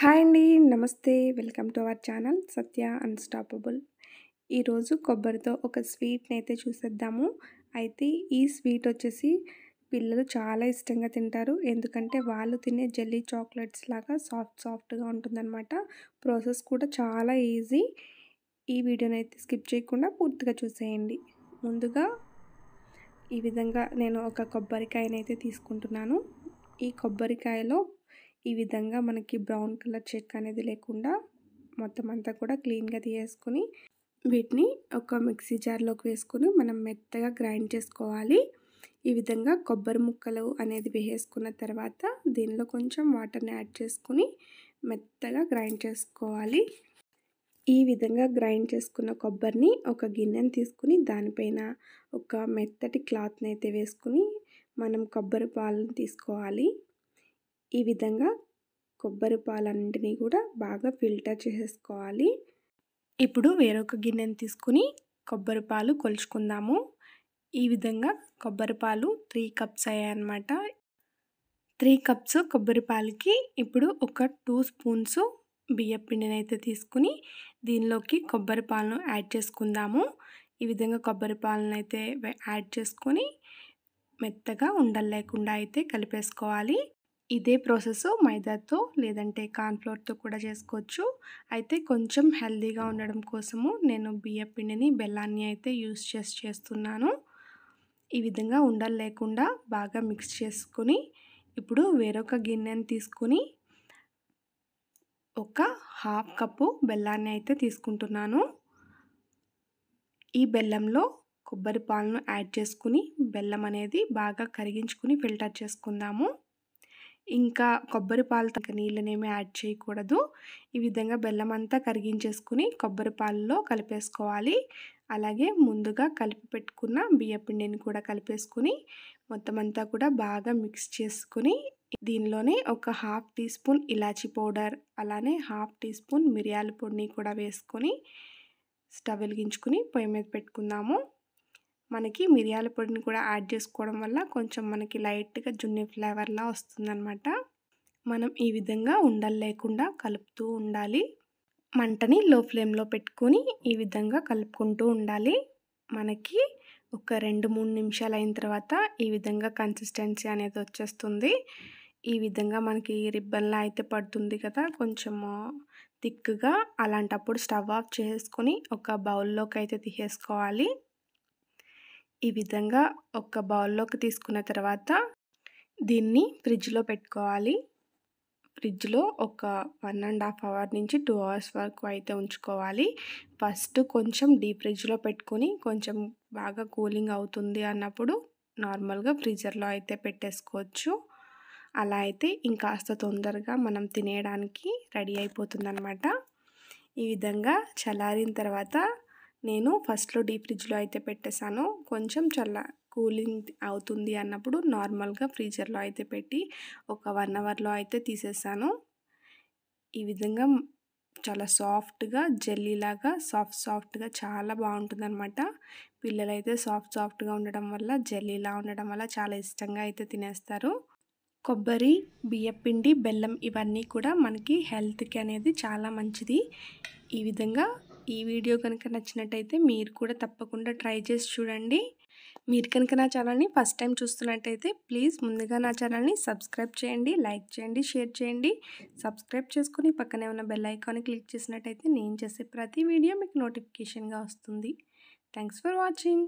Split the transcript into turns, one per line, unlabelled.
hi అండి నమస్తే welcome to our channel Satya unstoppable ఈరోజు కొబ్బరితో ఒక స్వీట్ని అయితే చూసేద్దాము అయితే ఈ స్వీట్ వచ్చేసి పిల్లలు చాలా ఇష్టంగా తింటారు ఎందుకంటే వాళ్ళు తినే జెల్లీ చాక్లెట్స్ లాగా సాఫ్ట్ సాఫ్ట్గా ఉంటుందన్నమాట ప్రాసెస్ కూడా చాలా ఈజీ ఈ వీడియోని అయితే స్కిప్ చేయకుండా పూర్తిగా చూసేయండి ముందుగా ఈ విధంగా నేను ఒక కొబ్బరికాయనైతే తీసుకుంటున్నాను ఈ కొబ్బరికాయలో ఈ విధంగా మనకి బ్రౌన్ కలర్ చెక్ అనేది లేకుండా మొత్తం అంతా కూడా క్లీన్గా తీసేసుకొని వీటిని ఒక మిక్సీ జార్లోకి వేసుకొని మనం మెత్తగా గ్రైండ్ చేసుకోవాలి ఈ విధంగా కొబ్బరి ముక్కలు అనేది వేసేసుకున్న తర్వాత దీనిలో కొంచెం వాటర్ని యాడ్ చేసుకుని మెత్తగా గ్రైండ్ చేసుకోవాలి ఈ విధంగా గ్రైండ్ చేసుకున్న కొబ్బరిని ఒక గిన్నెని తీసుకుని దానిపైన ఒక మెత్తటి క్లాత్ని అయితే వేసుకుని మనం కొబ్బరి పాలను తీసుకోవాలి ఈ విధంగా కొబ్బరి పాలన్నింటినీ కూడా బాగా ఫిల్టర్ చేసేసుకోవాలి ఇప్పుడు వేరొక గిన్నెని తీసుకుని కొబ్బరి పాలు కొలుచుకుందాము ఈ విధంగా కొబ్బరి పాలు త్రీ కప్స్ అయ్యాయన్నమాట త్రీ కప్స్ కొబ్బరి పాలకి ఇప్పుడు ఒక టూ స్పూన్స్ బియ్యం పిండిని అయితే తీసుకుని దీనిలోకి కొబ్బరి పాలను యాడ్ చేసుకుందాము ఈ విధంగా కొబ్బరి పాలను అయితే యాడ్ చేసుకొని మెత్తగా ఉండలేకుండా అయితే కలిపేసుకోవాలి ఇదే ప్రాసెస్ మైదాతో లేదంటే కార్న్ఫ్లోర్తో కూడా చేసుకోవచ్చు అయితే కొంచెం హెల్దీగా ఉండడం కోసము నేను బియ్యం పిండిని బెల్లాన్ని అయితే యూస్ చేసి చేస్తున్నాను ఈ విధంగా ఉండలు లేకుండా బాగా మిక్స్ చేసుకొని ఇప్పుడు వేరొక గిన్నెని తీసుకుని ఒక హాఫ్ కప్పు బెల్లాన్ని అయితే తీసుకుంటున్నాను ఈ బెల్లంలో కొబ్బరి పాలను యాడ్ చేసుకుని బెల్లం అనేది బాగా కరిగించుకుని ఫిల్టర్ చేసుకుందాము ఇంకా కొబ్బరి పాలు తగ్గ నీళ్ళనేమి యాడ్ చేయకూడదు ఈ విధంగా బెల్లం అంతా కరిగించేసుకుని కొబ్బరి పాలలో కలిపేసుకోవాలి అలాగే ముందుగా కలిపి పెట్టుకున్న బియ్యపిండిని కూడా కలిపేసుకుని మొత్తం అంతా కూడా బాగా మిక్స్ చేసుకుని దీనిలోనే ఒక హాఫ్ టీ స్పూన్ ఇలాచీ పౌడర్ అలానే హాఫ్ టీ స్పూన్ మిరియాల పొడిని కూడా వేసుకొని స్టవ్ వెలిగించుకుని పొయ్యి మీద పెట్టుకుందాము మనకి మిరియాల పొడిని కూడా యాడ్ చేసుకోవడం వల్ల కొంచెం మనకి లైట్గా జున్ని ఫ్లేవర్లా వస్తుందన్నమాట మనం ఈ విధంగా ఉండలు లేకుండా కలుపుతూ ఉండాలి మంటని లో ఫ్లేమ్లో పెట్టుకొని ఈ విధంగా కలుపుకుంటూ ఉండాలి మనకి ఒక రెండు మూడు నిమిషాలు అయిన తర్వాత ఈ విధంగా కన్సిస్టెన్సీ అనేది వచ్చేస్తుంది ఈ విధంగా మనకి రిబ్బన్లా అయితే పడుతుంది కదా కొంచెం థిక్గా అలాంటప్పుడు స్టవ్ ఆఫ్ చేసుకొని ఒక బౌల్లోకి అయితే తీసేసుకోవాలి ఈ విధంగా ఒక బౌల్లోకి తీసుకున్న తర్వాత దీన్ని ఫ్రిడ్జ్లో పెట్టుకోవాలి ఫ్రిడ్జ్లో ఒక వన్ అండ్ హాఫ్ అవర్ నుంచి టూ అవర్స్ వరకు అయితే ఉంచుకోవాలి ఫస్ట్ కొంచెం డీప్ ఫ్రిడ్జ్లో పెట్టుకొని కొంచెం బాగా కూలింగ్ అవుతుంది అన్నప్పుడు నార్మల్గా ఫ్రిడ్జర్లో అయితే పెట్టేసుకోవచ్చు అలా అయితే ఇంకాస్త తొందరగా మనం తినేయడానికి రెడీ అయిపోతుంది ఈ విధంగా చలారిన తర్వాత నేను ఫస్ట్లో డీప్ ఫ్రిడ్జ్లో అయితే పెట్టేశాను కొంచెం చల్ల కూలింగ్ అవుతుంది అన్నప్పుడు నార్మల్గా ఫ్రీజర్లో అయితే పెట్టి ఒక వన్ అవర్లో అయితే తీసేసాను ఈ విధంగా చాలా సాఫ్ట్గా జెల్లీలాగా సాఫ్ట్ సాఫ్ట్గా చాలా బాగుంటుందన్నమాట పిల్లలు అయితే సాఫ్ట్ సాఫ్ట్గా ఉండడం వల్ల జెల్లీలా ఉండడం వల్ల చాలా ఇష్టంగా అయితే తినేస్తారు కొబ్బరి బియ్యపిండి బెల్లం ఇవన్నీ కూడా మనకి హెల్త్కి అనేది చాలా మంచిది ఈ విధంగా ఈ వీడియో కనుక నచ్చినట్టయితే మీరు కూడా తప్పకుండా ట్రై చేసి చూడండి మీరు కనుక నా ఛానల్ని ఫస్ట్ టైం చూస్తున్నట్టయితే ప్లీజ్ ముందుగా నా ఛానల్ని సబ్స్క్రైబ్ చేయండి లైక్ చేయండి షేర్ చేయండి సబ్స్క్రైబ్ చేసుకుని పక్కనే ఉన్న బెల్ ఐకాన్ని క్లిక్ చేసినట్టయితే నేను చేసే ప్రతి వీడియో మీకు నోటిఫికేషన్గా వస్తుంది థ్యాంక్స్ ఫర్ వాచింగ్